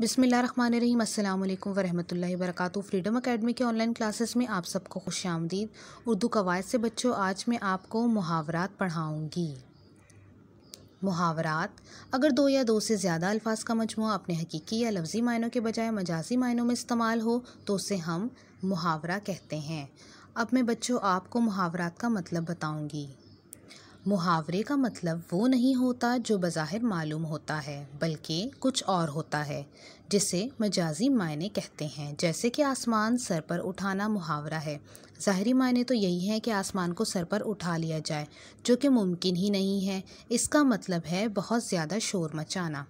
बिसमीम् अल्लाम वरहमल work freedom academy के ऑनलाइन क्लासेस में आप सबको खुश आमदीद उर्दू कवायद से बच्चों आज मैं आपको मुहावरात पढ़ाऊँगी मुहावरात अगर दो या दो से ज़्यादा अल्फाज का मजमू अपने हकीकी या लफ्ज़ी मायनों के बजाय मजाजी मायनों में इस्तेमाल हो तो उसे हम मुहावरा कहते हैं अब मैं बच्चों आपको मुहावरात का मतलब बताऊँगी मुहावरे का मतलब वो नहीं होता जो बज़ाहिर मालूम होता है बल्कि कुछ और होता है जिसे मजाजी मायने कहते हैं जैसे कि आसमान सर पर उठाना मुहावरा है ज़ाहरी मायने तो यही है कि आसमान को सर पर उठा लिया जाए जो कि मुमकिन ही नहीं है इसका मतलब है बहुत ज़्यादा शोर मचाना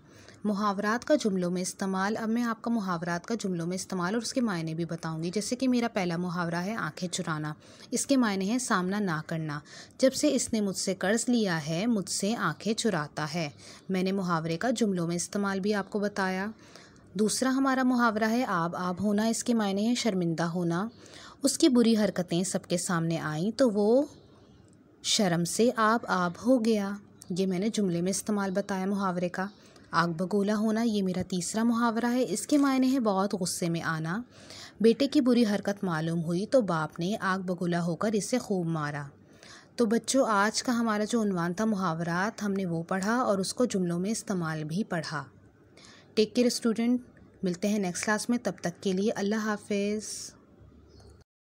मुहावरात का जुमलों में इस्तेमाल अब मैं आपका मुहावरात का जुमलों में इस्तेमाल और उसके मायने भी बताऊंगी जैसे कि मेरा पहला मुहावरा है आंखें चुराना इसके मायने हैं सामना ना करना जब से इसने मुझसे कर्ज लिया है मुझसे आंखें चुराता है मैंने मुहावरे का जुमलों में इस्तेमाल भी आपको बताया दूसरा हमारा मुहावरा है आब आब होना इसके मायने हैं शर्मिंदा होना उसकी बुरी हरकतें सबके सामने आईं तो वो शर्म से आब आब हो गया ये मैंने जुमले में इस्तेमाल बताया मुहावरे का आग बगोला होना ये मेरा तीसरा मुहावरा है इसके मायने हैं बहुत गुस्से में आना बेटे की बुरी हरकत मालूम हुई तो बाप ने आग बगोला होकर इसे खूब मारा तो बच्चों आज का हमारा जो उनवान था मुहावरात हमने वो पढ़ा और उसको जुमलों में इस्तेमाल भी पढ़ा टेक केयर स्टूडेंट मिलते हैं नेक्स्ट क्लास में तब तक के लिए अल्लाह हाफिज़